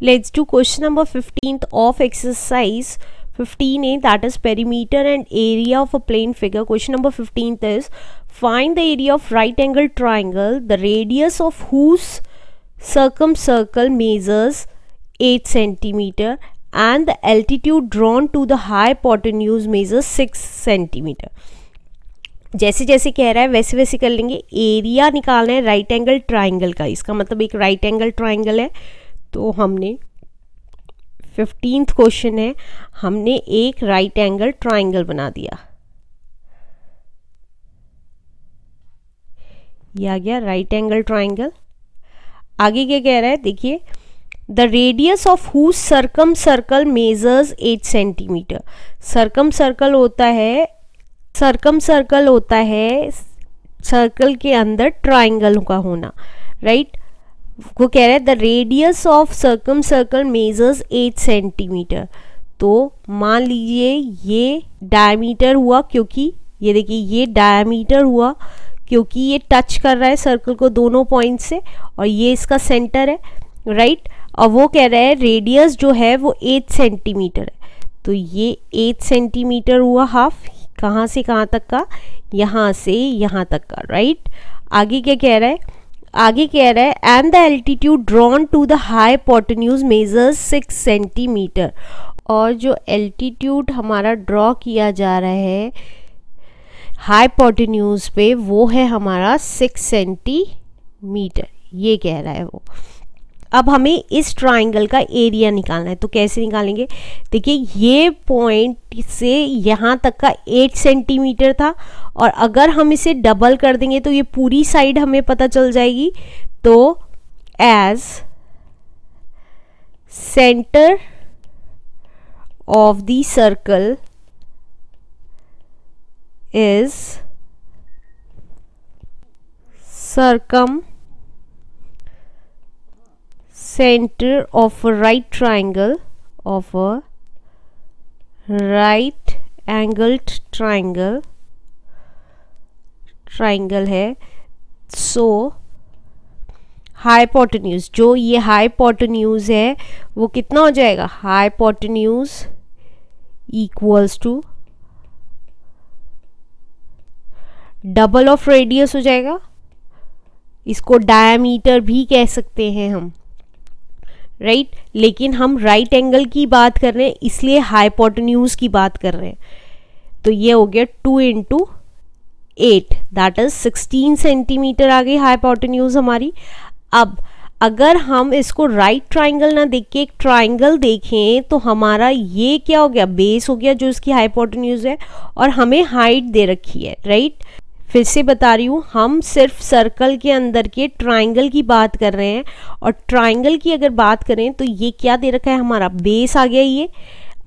let's do question number 15th of exercise 15a that is perimeter and area of a plane figure question number 15th is find the area of right angle triangle the radius of whose circumcircle measures 8 centimeter and the altitude drawn to the hypotenuse measures 6 centimeter जैसे जैसे कह रहा है वैसे वैसे कर लेंगे area निकालना है राइट एंगल ट्राइंगल का इसका मतलब एक राइट एंगल ट्राइंगल है तो हमने फिफ्टींथ क्वेश्चन है हमने एक राइट एंगल ट्राइंगल बना दिया ये आ गया राइट एंगल ट्राइंगल आगे क्या कह रहा है देखिए the radius of who circumcircle measures eight centimetre circumcircle होता है सर्कम सर्कल होता है सर्कल के अंदर ट्राइंगल का होना राइट right? वो कह रहा है the radius of circumcircle measures eight centimetre तो मान लीजिए ये डायमीटर हुआ क्योंकि ये देखिए ये डायमीटर हुआ क्योंकि ये टच कर रहा है सर्कल को दोनों पॉइंट से और ये इसका सेंटर है राइट और वो कह रहा है रेडियस जो है वो एट सेंटीमीटर है तो ये एट सेंटीमीटर हुआ हाफ कहाँ से कहाँ तक का यहाँ से यहाँ तक का राइट आगे क्या कह रहा है आगे कह रहा है and the altitude drawn to the hypotenuse measures six centimetre और जो एल्टीट्यूड हमारा ड्रॉ किया जा रहा है हाई पोटन्यूज पे वो है हमारा सिक्स सेंटीमीटर ये कह रहा है वो अब हमें इस ट्राइंगल का एरिया निकालना है तो कैसे निकालेंगे देखिए ये पॉइंट से यहाँ तक का 8 सेंटीमीटर था और अगर हम इसे डबल कर देंगे तो ये पूरी साइड हमें पता चल जाएगी तो as centre of the circle is circum center of a right triangle of a right angled triangle triangle है so हाईपोटेन्यूज जो ये हाईपोटेन्यूज है वो कितना हो जाएगा hypotenuse equals to double of radius हो जाएगा इसको डायमीटर भी कह सकते हैं हम राइट right? लेकिन हम राइट right एंगल की बात कर रहे हैं इसलिए हाइपोटन्यूज की बात कर रहे हैं तो ये हो गया two into eight that is sixteen centimetre आ गई हाइपोटन्यूज हमारी अब अगर हम इसको राइट right ट्राइंगल ना देख के एक ट्राइंगल देखें तो हमारा ये क्या हो गया बेस हो गया जो इसकी हाइपोटन्यूज है और हमें हाइट दे रखी है राइट right? फिर से बता रही हूँ हम सिर्फ सर्कल के अंदर के ट्राइंगल की बात कर रहे हैं और ट्राइंगल की अगर बात करें तो ये क्या दे रखा है हमारा बेस आ गया ये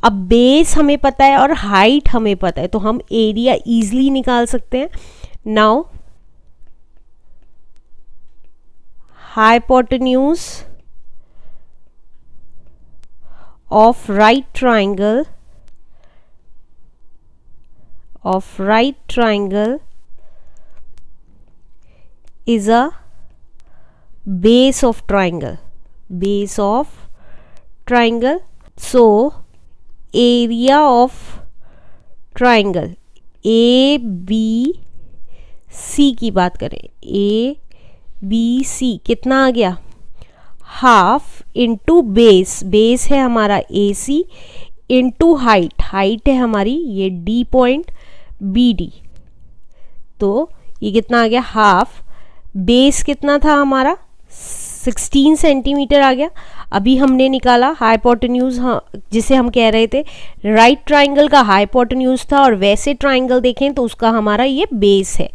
अब बेस हमें पता है और हाइट हमें पता है तो हम एरिया इजीली निकाल सकते हैं now hypotenuse of right triangle of right triangle is a base of triangle base of triangle so area of triangle A B C की बात करें ए बी सी कितना आ गया हाफ इंटू बेस बेस है हमारा A C into height height है हमारी ये डी पॉइंट बी डी तो ये कितना आ गया हाफ बेस कितना था हमारा 16 सेंटीमीटर आ गया अभी हमने निकाला हाइपोटेन्यूज हाँ जिसे हम कह रहे थे राइट ट्राइंगल का यूज था और वैसे ट्राइंगल देखें तो उसका हमारा ये बेस है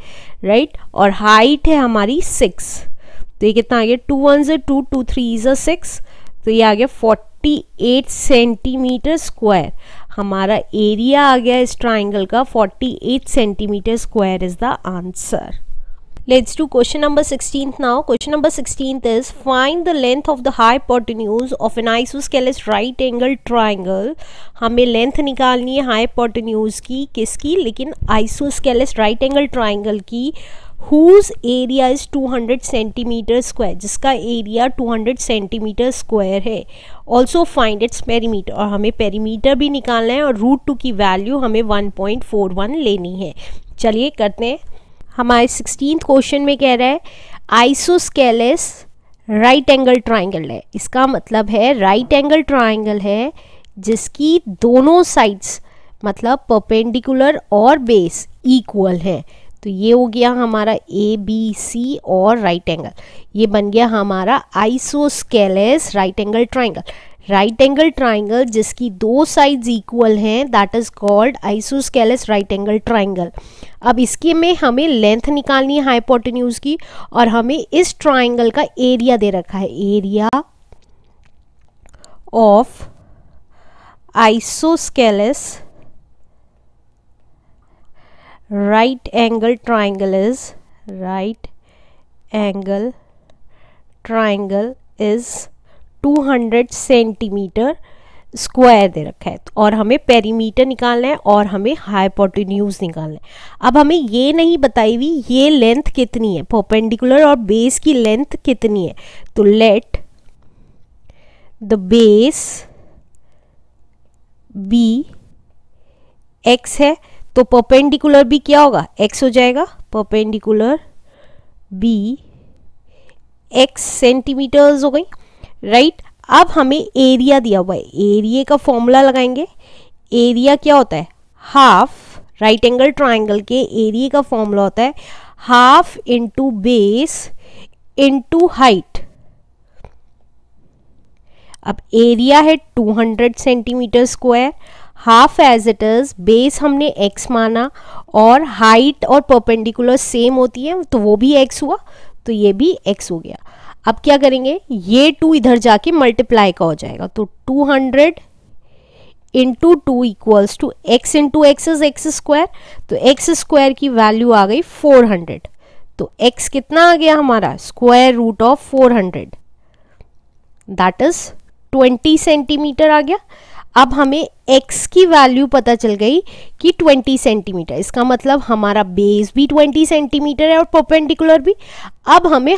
राइट और हाइट है हमारी सिक्स तो ये कितना आ गया two one is two two three is a six तो ये आ गया फोर्टी एट सेंटीमीटर स्क्वायर हमारा एरिया आ गया इस ट्राइंगल का forty eight centimetre square is the answer Let's do question number 16 now. Question number 16 is find the length of the hypotenuse of an isosceles right angle triangle. हमें length निकालनी है hypotenuse की किसकी लेकिन isosceles right angle triangle की whose area is 200 centimeter square जिसका area 200 centimeter square है also find its perimeter और हमें perimeter भी निकालना है और root टू की value हमें 1.41 लेनी है चलिए करते हैं हमारे सिक्सटीन क्वेश्चन में कह रहा है आइसोस्केलेस राइट एंगल ट्राइंगल है इसका मतलब है राइट एंगल ट्राइंगल है जिसकी दोनों साइड्स मतलब परपेंडिकुलर और बेस इक्वल है तो ये हो गया हमारा ए बी सी और राइट एंगल ये बन गया हमारा isosceles right angle triangle right angle triangle जिसकी दो साइड्स इक्वल हैं that is called isosceles right angle triangle अब इसके में हमें लेंथ निकालनी है हाइपोटेन्यूज की और हमें इस ट्राइंगल का एरिया दे रखा है area of isosceles right angle triangle is right angle triangle is 200 centimetre square दे रखा है और हमें पेरीमीटर निकालना है और हमें हाइपोटिन्यूज निकालना है अब हमें ये नहीं बताई हुई ये लेंथ कितनी है परपेंडिकुलर और बेस की लेंथ कितनी है तो let the base be x है तो पोपेंडिकुलर भी क्या होगा एक्स हो जाएगा पोपेंडिकुलर बी एक्स सेंटीमीटर्स हो गई राइट अब हमें एरिया दिया हुआ है एरिया का फॉर्मूला लगाएंगे एरिया क्या होता है हाफ राइट एंगल ट्राइंगल के एरिया का फॉर्मूला होता है half into base into height अब एरिया है 200 centimetre square half as it is base हमने x माना और हाइट और परपेंडिकुलर सेम होती है तो वो भी x हुआ तो ये भी x हो गया अब क्या करेंगे ये टू इधर जाके मल्टीप्लाई का हो जाएगा तो two hundred into two equals to x into x is x square तो एक्स स्क्वायर की वैल्यू आ गई फोर हंड्रेड तो एक्स कितना आ गया हमारा square root of four hundred that is twenty centimetre आ गया अब हमें x की वैल्यू पता चल गई कि 20 सेंटीमीटर इसका मतलब हमारा बेस भी 20 सेंटीमीटर है और परपेंडिकुलर भी अब हमें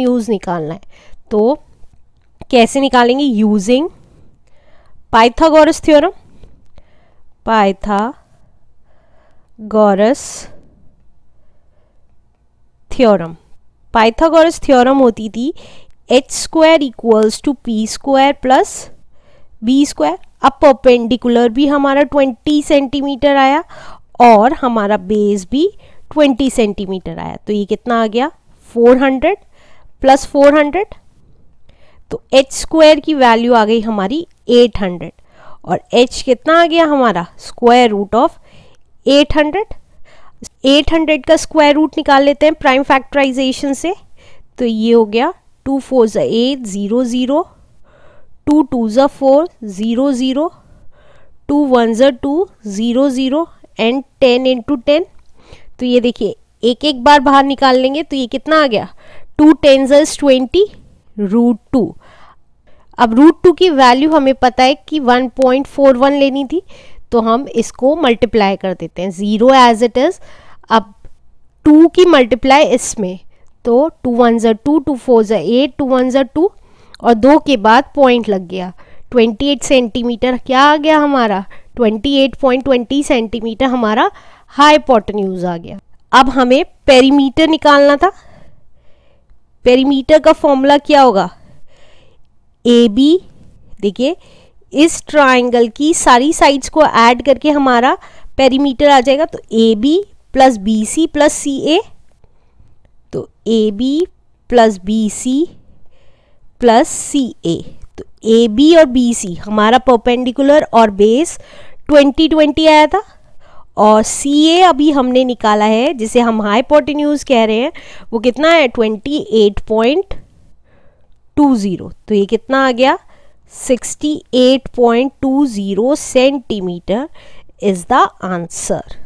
यूज निकालना है तो कैसे निकालेंगे using Pythagoras theorem Pythagoras theorem Pythagoras theorem होती थी H square equals to P square plus B square अब परपेंडिकुलर भी हमारा 20 सेंटीमीटर आया और हमारा बेस भी 20 सेंटीमीटर आया तो ये कितना आ गया 400 प्लस 400 तो एच स्क्वायर की वैल्यू आ गई हमारी 800 और एच कितना आ गया हमारा स्क्वायर रूट ऑफ 800 800 का स्क्वायर रूट निकाल लेते हैं प्राइम फैक्टराइजेशन से तो ये हो गया two four eight zero zero two two is four zero zero two one is two zero zero and ten into ten तो ये देखिए एक एक बार बाहर निकाल लेंगे तो ये कितना आ गया two ten is is twenty root two अब रूट टू की वैल्यू हमें पता है कि वन पॉइंट फोर वन लेनी थी तो हम इसको मल्टीप्लाई कर देते हैं ज़ीरो एज इट इज़ अब टू की मल्टीप्लाई इसमें तो two one is two two four is eight two one is two और दो के बाद पॉइंट लग गया 28 सेंटीमीटर क्या आ गया हमारा 28.20 सेंटीमीटर हमारा हाई पोटन्यूज आ गया अब हमें पेरीमीटर निकालना था पेरीमीटर का फॉर्मूला क्या होगा ए बी देखिए इस ट्राइंगल की सारी साइड्स को ऐड करके हमारा पेरीमीटर आ जाएगा तो A B plus B C plus C A तो A B plus B C plus C A तो ए बी और बी सी हमारा परपेंडिकुलर और बेस ट्वेंटी आया था और सी ए अभी हमने निकाला है जिसे हम पोटिन्यूज़ कह रहे हैं वो कितना है 28.20 तो ये कितना आ गया 68.20 सेंटीमीटर इज द आंसर